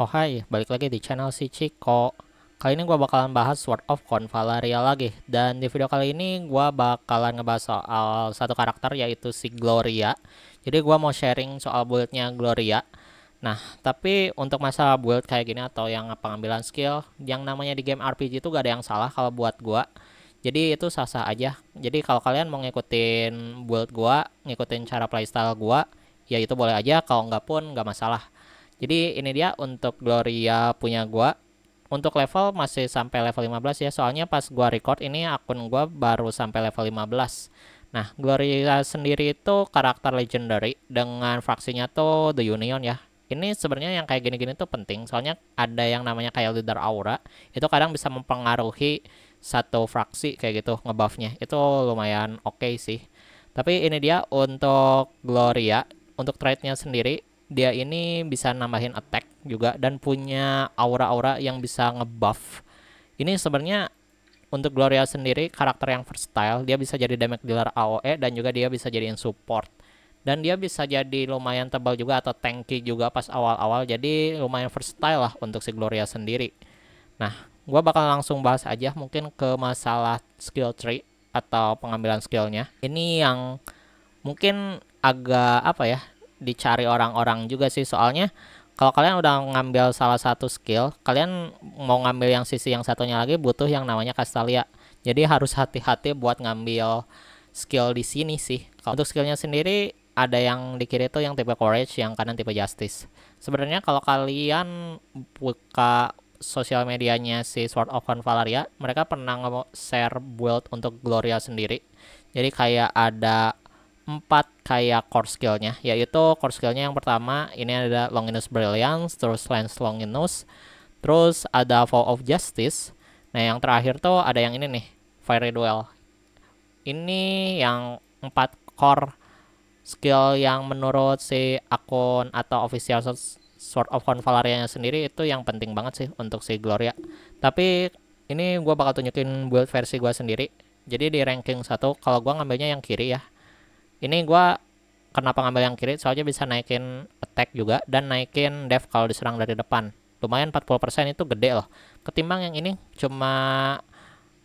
Oh hai, balik lagi di channel si Ciko Kali ini gue bakalan bahas Sword of Convalaria lagi Dan di video kali ini gue bakalan ngebahas soal satu karakter yaitu si Gloria Jadi gue mau sharing soal buildnya Gloria Nah, tapi untuk masalah build kayak gini atau yang pengambilan skill Yang namanya di game RPG itu gak ada yang salah kalau buat gue Jadi itu sah-sah aja Jadi kalau kalian mau ngikutin build gue, ngikutin cara playstyle gue Ya itu boleh aja, kalau nggak pun nggak masalah jadi ini dia untuk Gloria punya gua. Untuk level masih sampai level 15 ya, soalnya pas gua record ini akun gua baru sampai level 15. Nah, Gloria sendiri itu karakter legendary dengan fraksinya tuh The Union ya. Ini sebenarnya yang kayak gini-gini tuh penting, soalnya ada yang namanya kayak leader aura, itu kadang bisa mempengaruhi satu fraksi kayak gitu ngebuffnya. Itu lumayan oke okay sih. Tapi ini dia untuk Gloria, untuk trade-nya sendiri dia ini bisa nambahin attack juga dan punya aura-aura yang bisa ngebuff. Ini sebenarnya untuk Gloria sendiri karakter yang versatile, dia bisa jadi damage dealer AoE dan juga dia bisa jadiin support. Dan dia bisa jadi lumayan tebal juga atau tanky juga pas awal-awal, jadi lumayan versatile lah untuk si Gloria sendiri. Nah, gue bakal langsung bahas aja mungkin ke masalah skill tree atau pengambilan skillnya. Ini yang mungkin agak apa ya dicari orang-orang juga sih soalnya kalau kalian udah ngambil salah satu skill kalian mau ngambil yang sisi yang satunya lagi butuh yang namanya kastalia jadi harus hati-hati buat ngambil skill di sini sih kalau untuk skillnya sendiri ada yang di kiri itu yang tipe courage yang kanan tipe justice sebenarnya kalau kalian buka sosial medianya si Sword of Valaria mereka pernah nge-share build untuk Gloria sendiri. Jadi kayak ada empat kayak core skillnya yaitu core skillnya yang pertama ini ada Longinus Brilliance terus Lance Longinus terus ada Fall of Justice nah yang terakhir tuh ada yang ini nih Fiery Duel ini yang empat core skill yang menurut si akun atau official Sword of Convalaria sendiri itu yang penting banget sih untuk si Gloria tapi ini gue bakal tunjukin build versi gue sendiri jadi di ranking satu, kalau gue ngambilnya yang kiri ya ini gua kenapa ngambil yang kiri soalnya bisa naikin attack juga dan naikin def kalau diserang dari depan lumayan 40% itu gede loh ketimbang yang ini cuma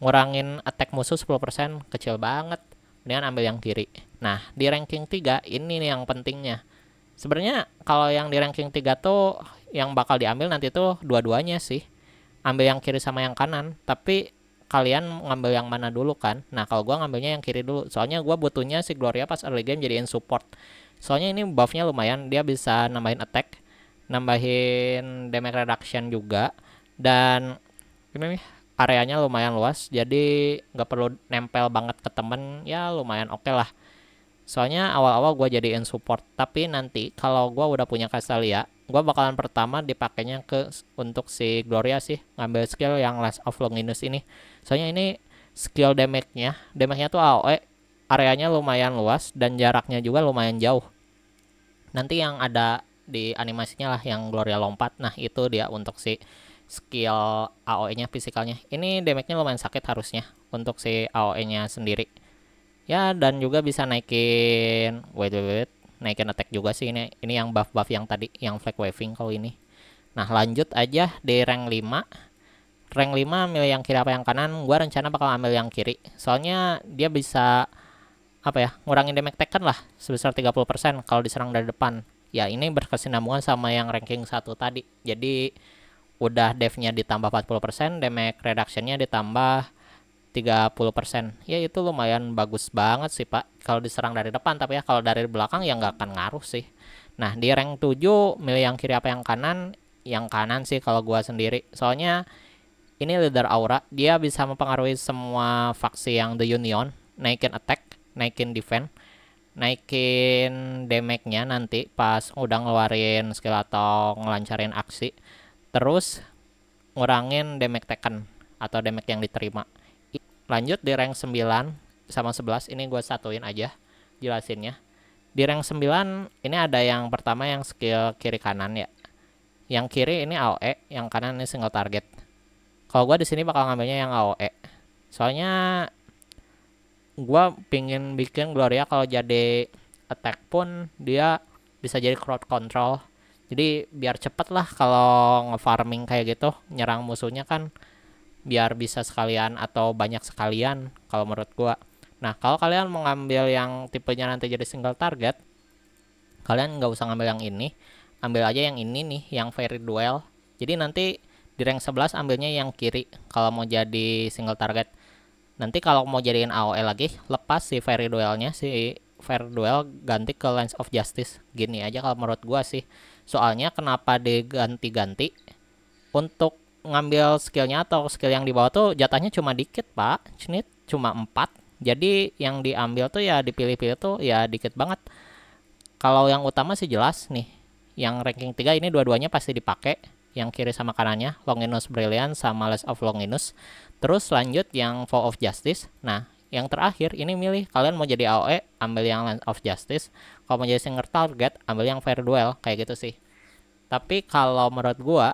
ngurangin attack musuh 10% kecil banget dengan ambil yang kiri nah di ranking 3 ini nih yang pentingnya sebenarnya kalau yang di ranking 3 tuh yang bakal diambil nanti tuh dua-duanya sih ambil yang kiri sama yang kanan tapi kalian ngambil yang mana dulu kan nah kalau gue ngambilnya yang kiri dulu soalnya gue butuhnya si Gloria pas early game jadiin support soalnya ini buffnya lumayan dia bisa nambahin attack nambahin damage reduction juga dan ini nih areanya lumayan luas jadi nggak perlu nempel banget ke temen ya lumayan oke okay lah soalnya awal-awal gue jadiin support tapi nanti kalau gue udah punya Castalia gue bakalan pertama dipakainya ke untuk si Gloria sih ngambil skill yang Last of Longinus ini soalnya ini skill damage-nya damage-nya tuh AoE areanya lumayan luas dan jaraknya juga lumayan jauh nanti yang ada di animasinya lah yang Gloria lompat nah itu dia untuk si skill AoE-nya fisikalnya ini damage-nya lumayan sakit harusnya untuk si AoE-nya sendiri ya dan juga bisa naikin wait wait, wait naikin attack juga sih ini ini yang buff buff yang tadi yang flag waving kalau ini nah lanjut aja di rank 5 rank 5 ambil yang kiri apa yang kanan gua rencana bakal ambil yang kiri soalnya dia bisa apa ya ngurangin damage taken kan lah sebesar 30% kalau diserang dari depan ya ini berkesinambungan sama yang ranking satu tadi jadi udah devnya ditambah 40% damage reductionnya ditambah 30%. Ya itu lumayan bagus banget sih Pak. Kalau diserang dari depan tapi ya kalau dari belakang ya nggak akan ngaruh sih. Nah di rank 7 milih yang kiri apa yang kanan? Yang kanan sih kalau gua sendiri. Soalnya ini leader aura dia bisa mempengaruhi semua faksi yang the union. Naikin attack, naikin defense, naikin damage-nya nanti pas udah ngeluarin skill atau ngelancarin aksi. Terus ngurangin damage taken atau damage yang diterima. Lanjut di rank 9 sama 11 ini gue satuin aja jelasinnya. Di rank 9 ini ada yang pertama yang skill kiri kanan ya. Yang kiri ini AOE, yang kanan ini single target. Kalau gue di sini bakal ngambilnya yang AOE. Soalnya gue pingin bikin Gloria kalau jadi attack pun dia bisa jadi crowd control. Jadi biar cepet lah kalau nge-farming kayak gitu, nyerang musuhnya kan biar bisa sekalian atau banyak sekalian kalau menurut gua nah kalau kalian mau ngambil yang tipenya nanti jadi single target kalian nggak usah ngambil yang ini ambil aja yang ini nih yang fairy duel jadi nanti di rank 11 ambilnya yang kiri kalau mau jadi single target nanti kalau mau jadiin AOE lagi lepas si fairy duelnya si fair duel ganti ke Lens of Justice gini aja kalau menurut gua sih soalnya kenapa diganti-ganti untuk ngambil skillnya atau skill yang dibawa tuh jatahnya cuma dikit pak cenit cuma empat, jadi yang diambil tuh ya dipilih-pilih tuh ya dikit banget kalau yang utama sih jelas nih yang ranking 3 ini dua-duanya pasti dipakai yang kiri sama kanannya Longinus Brilliant sama Less of Longinus terus lanjut yang Fall of Justice nah yang terakhir ini milih kalian mau jadi AOE ambil yang Land of Justice kalau mau jadi singer target ambil yang Fair Duel kayak gitu sih tapi kalau menurut gua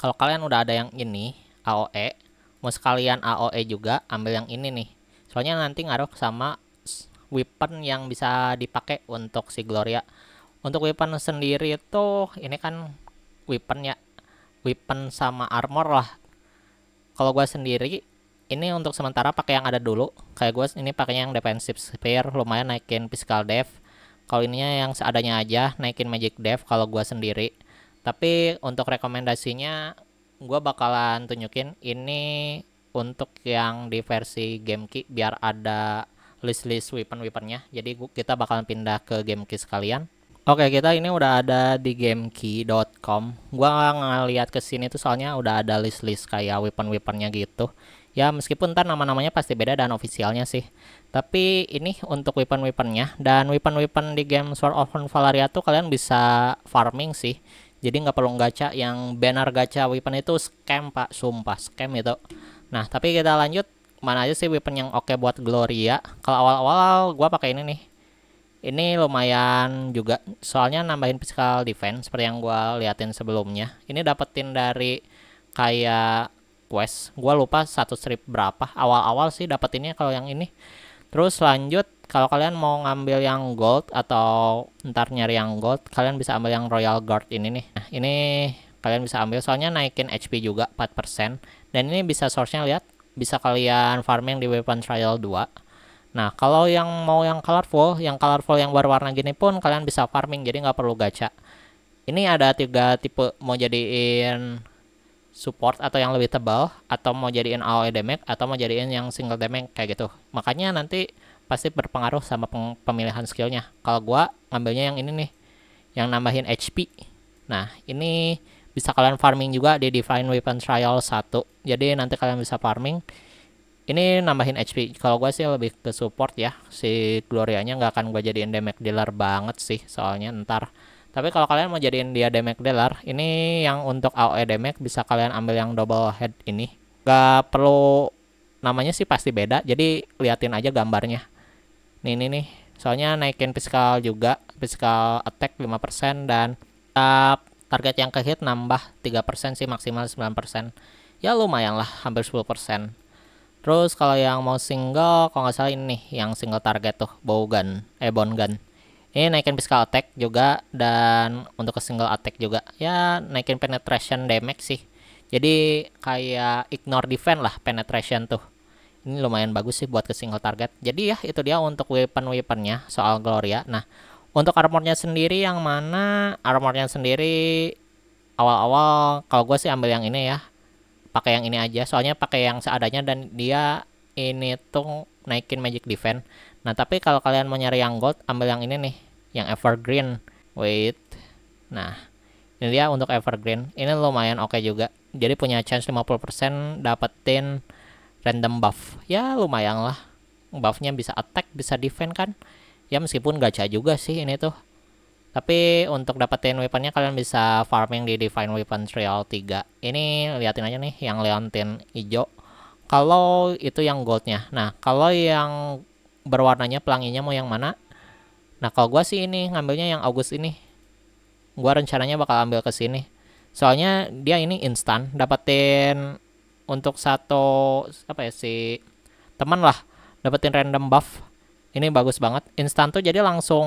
kalau kalian udah ada yang ini AOE mau sekalian AOE juga ambil yang ini nih soalnya nanti ngaruh sama weapon yang bisa dipakai untuk si Gloria untuk weapon sendiri itu ini kan weapon ya weapon sama armor lah kalau gue sendiri ini untuk sementara pakai yang ada dulu kayak gue ini pakainya yang defensive spear lumayan naikin physical dev kalau ininya yang seadanya aja naikin magic dev kalau gue sendiri tapi untuk rekomendasinya gue bakalan tunjukin ini untuk yang di versi GameKey biar ada list-list weapon-weaponnya. Jadi gua, kita bakalan pindah ke GameKey sekalian. Oke, kita ini udah ada di gamekey.com. Gua ngeliat ke sini tuh soalnya udah ada list-list kayak weapon-weaponnya gitu. Ya meskipun ntar nama-namanya pasti beda dan ofisialnya sih. Tapi ini untuk weapon-weaponnya dan weapon-weapon di game Sword of Valeria tuh kalian bisa farming sih jadi nggak perlu gacha yang banner gacha weapon itu scam pak sumpah scam itu nah tapi kita lanjut mana aja sih weapon yang oke buat Gloria kalau awal-awal gue pakai ini nih ini lumayan juga soalnya nambahin physical defense seperti yang gue liatin sebelumnya ini dapetin dari kayak quest Gue lupa satu strip berapa awal-awal sih dapetinnya kalau yang ini terus lanjut kalau kalian mau ngambil yang gold atau ntar nyari yang gold kalian bisa ambil yang royal guard ini nih nah ini kalian bisa ambil soalnya naikin HP juga 4% dan ini bisa source-nya lihat bisa kalian farming di weapon trial 2 nah kalau yang mau yang colorful yang colorful yang berwarna gini pun kalian bisa farming jadi nggak perlu gacha ini ada tiga tipe mau jadiin support atau yang lebih tebal atau mau jadiin AoE damage atau mau jadiin yang single damage kayak gitu makanya nanti pasti berpengaruh sama pemilihan skillnya kalau gue ngambilnya yang ini nih yang nambahin HP nah ini bisa kalian farming juga di Divine Weapon Trial 1 jadi nanti kalian bisa farming ini nambahin HP kalau gue sih lebih ke support ya si Glorianya nggak akan gue jadiin damage dealer banget sih soalnya ntar tapi kalau kalian mau jadiin dia damage dealer ini yang untuk AOE damage bisa kalian ambil yang double head ini gak perlu namanya sih pasti beda jadi liatin aja gambarnya nih nih nih soalnya naikin fiskal juga fiskal attack 5% dan uh, target yang ke hit nambah 3% sih maksimal 9% ya lumayan lah hampir 10% terus kalau yang mau single kalau nggak salah ini nih, yang single target tuh bowgun eh bone gun ini naikin physical attack juga dan untuk ke single attack juga ya naikin penetration damage sih jadi kayak ignore defense lah penetration tuh ini lumayan bagus sih buat ke single target jadi ya itu dia untuk weapon-weaponnya soal Gloria nah untuk armornya sendiri yang mana armornya sendiri awal-awal kalau gue sih ambil yang ini ya pakai yang ini aja soalnya pakai yang seadanya dan dia ini tuh naikin magic defense nah tapi kalau kalian mau nyari yang gold ambil yang ini nih yang evergreen wait nah ini dia untuk evergreen ini lumayan oke okay juga jadi punya chance 50% dapetin random buff ya lumayan lah buffnya bisa attack bisa defend kan ya meskipun gacha juga sih ini tuh tapi untuk dapetin weaponnya kalian bisa farming di Divine Weapon Trial 3 ini liatin aja nih yang leontin hijau kalau itu yang goldnya nah kalau yang berwarnanya pelanginya mau yang mana nah kalau gua sih ini ngambilnya yang August ini gua rencananya bakal ambil ke sini soalnya dia ini instan dapetin untuk satu apa ya si teman lah dapetin random buff ini bagus banget instan tuh jadi langsung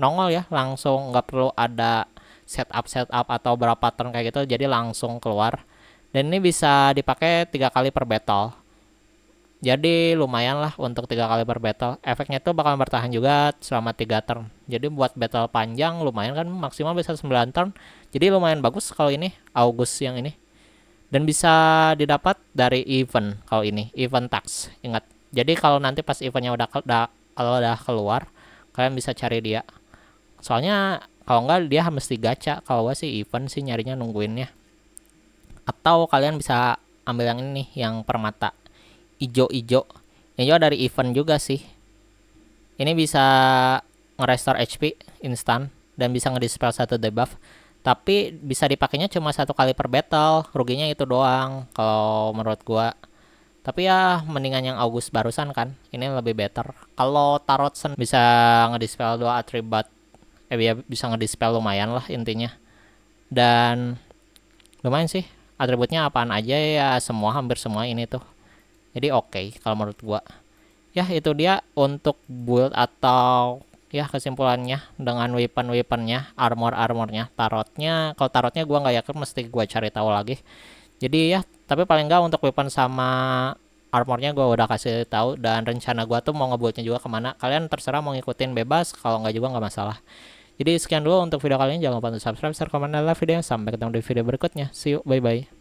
nongol ya langsung nggak perlu ada setup setup atau berapa turn kayak gitu jadi langsung keluar dan ini bisa dipakai tiga kali per battle jadi lumayan lah untuk tiga kali per battle efeknya tuh bakal bertahan juga selama tiga turn jadi buat battle panjang lumayan kan maksimal bisa 9 turn jadi lumayan bagus kalau ini August yang ini dan bisa didapat dari event kalau ini event tax ingat jadi kalau nanti pas eventnya udah, kalau udah keluar kalian bisa cari dia soalnya kalau enggak dia harus gacha kalau gue sih event sih nyarinya nungguinnya atau kalian bisa ambil yang ini yang permata ijo-ijo ini juga dari event juga sih ini bisa ngerestore HP instan dan bisa ngedispel satu debuff tapi bisa dipakainya cuma satu kali per battle ruginya itu doang kalau menurut gua tapi ya mendingan yang August barusan kan ini lebih better kalau Tarotson bisa ngedispel dua atribut eh ya bisa ngedispel lumayan lah intinya dan lumayan sih atributnya apaan aja ya semua hampir semua ini tuh jadi oke okay, kalau menurut gua ya itu dia untuk build atau ya kesimpulannya dengan weapon-weaponnya, armor-armornya, tarotnya. Kalau tarotnya gua nggak yakin mesti gua cari tahu lagi. Jadi ya, tapi paling nggak untuk weapon sama armornya gua udah kasih tahu dan rencana gua tuh mau ngebuatnya juga kemana. Kalian terserah mau ngikutin bebas, kalau nggak juga nggak masalah. Jadi sekian dulu untuk video kali ini. Jangan lupa untuk subscribe, share, komen, dan like video. Sampai ketemu di video berikutnya. See you, bye-bye.